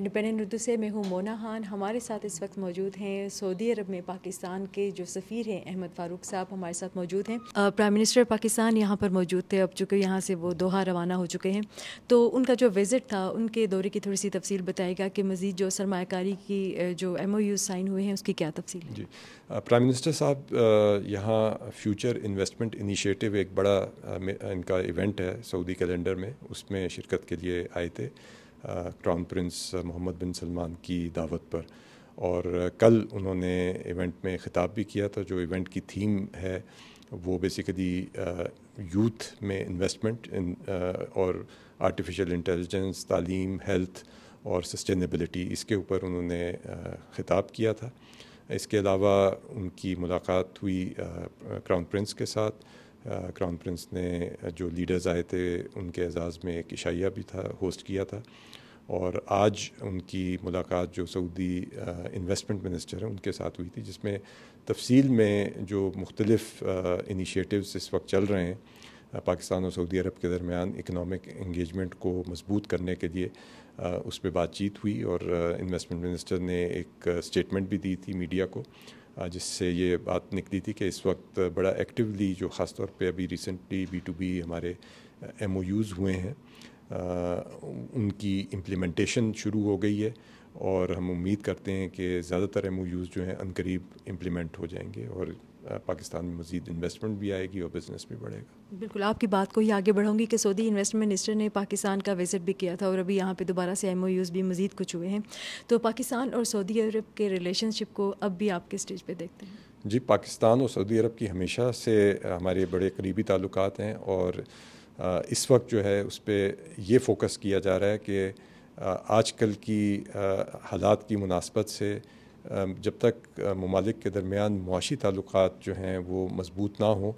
independent Urdu से मैं हूँ मोना खान हमारे साथ इस वक्त मौजूद हैं सऊदी अरब में पाकिस्तान के जो सफ़ीर हैं अहमद फ़ारूक साहब हमारे साथ मौजूद हैं प्राइम मिनिस्टर पाकिस्तान यहाँ पर मौजूद थे अब चूँकि यहाँ से वो दोहा रवाना हो चुके हैं तो उनका जो विज़िट था उनके दौरे की थोड़ी सी तफसील बताएगा कि मज़ीद जो सरमाकारी की जो एम साइन हुए हैं उसकी क्या तफसील है जी प्राइम मिनिस्टर साहब यहाँ फ्यूचर इन्वेस्टमेंट इनिशिएटिव एक बड़ा इनका इवेंट है सऊदी कैलेंडर में उसमें शिरकत के लिए आए थे crown prince Mohammed bin Salman की दावत पर और कल उन्होंने इवेंट में ख़िताब भी किया था जो इवेंट की थीम है वो बेसिकली यूथ में इन्वेस्टमेंट इन और आर्टिफिशियल इंटेलिजेंस तालीम हेल्थ और सस्टेनेबिलिटी इसके ऊपर उन्होंने ख़िताब किया था इसके अलावा उनकी मुलाकात हुई क्राउन प्रिंस के साथ क्राउन प्रिंस ने जो लीडर्स आए थे उनके एजाज़ में एक इशाइया भी था होस्ट किया था और आज उनकी मुलाकात जो सऊदी इन्वेस्टमेंट मिनिस्टर हैं उनके साथ हुई थी जिसमें तफसील में जो मुख्तलिफ़ इनिशिएटिव्स इस वक्त चल रहे हैं पाकिस्तान और सऊदी अरब के दरमियान इकनॉमिक इंगेजमेंट को मजबूत करने के लिए उस पर बातचीत हुई और इन्वेस्टमेंट मिनिस्टर ने एक स्टेटमेंट भी दी थी मीडिया को जिससे ये बात निकली थी कि इस वक्त बड़ा एक्टिवली जो ख़ास तौर पर अभी रिसेंटली बी टू बी हमारे एम ओ यूज़ हुए हैं उनकी इम्प्लीमेंटेशन शुरू हो गई है और हम उम्मीद करते हैं कि ज़्यादातर एम ओ यूज़ जो हैं अनकरीब इम्प्लीमेंट हो जाएंगे और पाकिस्तान में मजीद इन्वेस्टमेंट भी आएगी और बिजनेस भी बढ़ेगा बिल्कुल आपकी बात को ही आगे बढ़ाऊंगी कि सऊदी इन्वेस्टमेंट मिनिस्टर ने पाकिस्तान का विजिट भी किया था और अभी यहाँ पे दोबारा से एम भी मजीद कुछ हुए हैं तो पाकिस्तान और सऊदी अरब के रिलेशनशिप को अब भी आप किस स्टेज पर देखते हैं जी पाकिस्तान और सऊदी अरब की हमेशा से हमारे बड़े करीबी ताल्लुक हैं और इस वक्त जो है उस पर यह फोकस किया जा रहा है कि आजकल की हालात की मुनासबत से जब तक ममालिक के दरमियान मुआशी ताल्लुक जो हैं वो मजबूत ना हों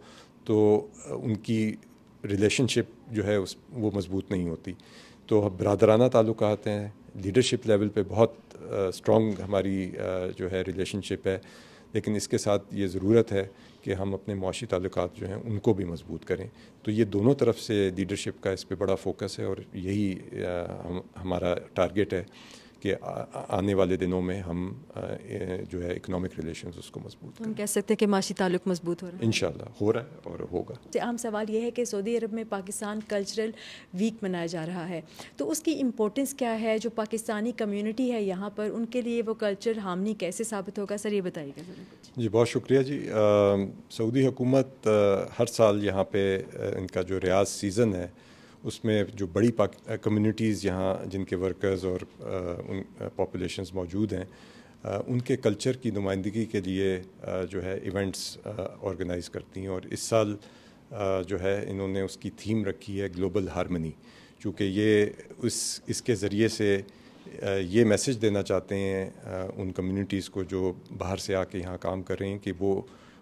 तो उनकी रिलेशनशिप जो है उस वो मजबूत नहीं होती तो बरदराना ताल्लुक हैं लीडरशिप लेवल पे बहुत स्ट्रॉन्ग हमारी जो है रिलेशनशिप है लेकिन इसके साथ ये ज़रूरत है कि हम अपने मुआशी ताल्लुक जो हैं उनको भी मजबूत करें तो ये दोनों तरफ से लीडरशिप का इस पर बड़ा फोकस है और यही हम हमारा टारगेट है कि आने वाले दिनों में हम जो है इकोनॉमिक रिलेशन उसको मजबूत हम कह सकते हैं कि माशी ताल्लुक मजबूत हो रहा है इन हो रहा है और होगा तो आम सवाल यह है कि सऊदी अरब में पाकिस्तान कल्चरल वीक मनाया जा रहा है तो उसकी इम्पोर्टेंस क्या है जो पाकिस्तानी कम्यूनिटी है यहाँ पर उनके लिए वो कल्चर हामनी कैसे साबित होगा सर ये बताइएगा जी बहुत शुक्रिया जी सऊदी हुकूमत हर साल यहाँ पे इनका जो रियाज सीज़न है उसमें जो बड़ी कम्युनिटीज़ यहाँ जिनके वर्कर्स और उन पॉपुलेशंस मौजूद हैं उनके कल्चर की नुमाइंदगी के लिए जो है इवेंट्स ऑर्गेनाइज करती हैं और इस साल जो है इन्होंने उसकी थीम रखी है ग्लोबल हारमनी क्योंकि ये उस इसके ज़रिए से ये मैसेज देना चाहते हैं उन कम्युनिटीज़ को जो बाहर से आके यहाँ काम कर रहे हैं कि वो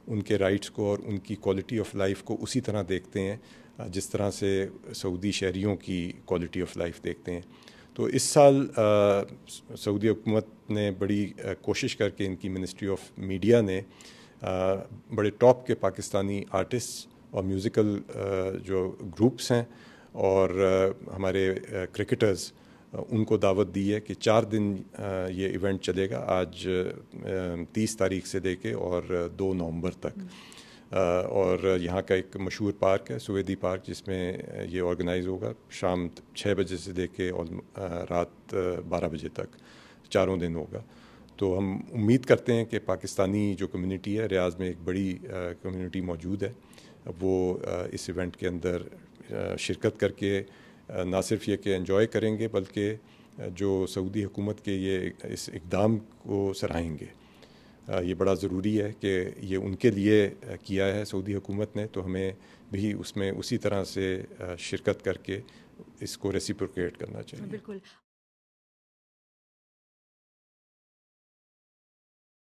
उनके राइट्स को और उनकी क्वालिटी ऑफ लाइफ को उसी तरह देखते हैं जिस तरह से सऊदी शहरीों की क्वालिटी ऑफ लाइफ देखते हैं तो इस साल सऊदी हुकूमत ने बड़ी आ, कोशिश करके इनकी मिनिस्ट्री ऑफ मीडिया ने आ, बड़े टॉप के पाकिस्तानी आर्टिस्ट और म्यूज़िकल जो ग्रुप्स हैं और आ, हमारे क्रिकेटर्स उनको दावत दी है कि चार दिन ये इवेंट चलेगा आज तीस तारीख से लेके और दो नवंबर तक और यहाँ का एक मशहूर पार्क है सुवेदी पार्क जिसमें ये ऑर्गेनाइज़ होगा शाम छः बजे से लेके और रात बारह बजे तक चारों दिन होगा तो हम उम्मीद करते हैं कि पाकिस्तानी जो कम्युनिटी है रियाज में एक बड़ी कम्युनिटी मौजूद है वो इस इवेंट के अंदर शिरकत करके ना सिर्फ ये कि इन्जॉय करेंगे बल्कि जो सऊदी हुकूमत के ये इस इकदाम को सराहेंगे ये बड़ा ज़रूरी है कि ये उनके लिए किया है सऊदी हुकूमत ने तो हमें भी उसमें उसी तरह से शिरकत करके इसको रेसिप्रोकेट करना चाहिए बिल्कुल